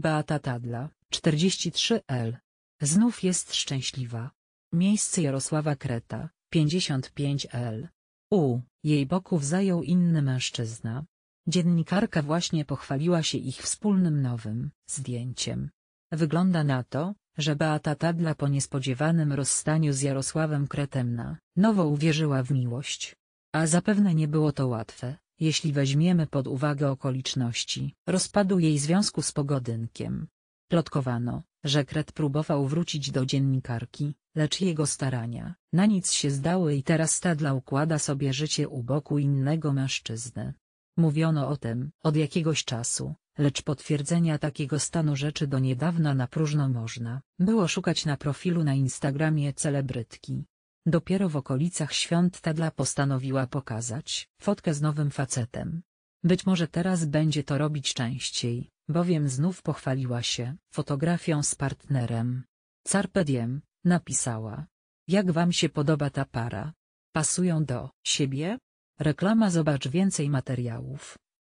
Beata Tadla, 43L. Znów jest szczęśliwa. Miejsce Jarosława Kreta, 55L. U, jej boków zajął inny mężczyzna. Dziennikarka właśnie pochwaliła się ich wspólnym nowym zdjęciem. Wygląda na to, że Beata Tadla po niespodziewanym rozstaniu z Jarosławem Kretem na nowo uwierzyła w miłość. A zapewne nie było to łatwe jeśli weźmiemy pod uwagę okoliczności rozpadu jej związku z pogodynkiem. Plotkowano, że Kret próbował wrócić do dziennikarki, lecz jego starania na nic się zdały i teraz Stadla układa sobie życie u boku innego mężczyzny. Mówiono o tym od jakiegoś czasu, lecz potwierdzenia takiego stanu rzeczy do niedawna na próżno można było szukać na profilu na Instagramie celebrytki, Dopiero w okolicach świąt Tadla postanowiła pokazać fotkę z nowym facetem. Być może teraz będzie to robić częściej, bowiem znów pochwaliła się fotografią z partnerem. Carpediem, napisała. Jak wam się podoba ta para? Pasują do siebie? Reklama Zobacz więcej materiałów.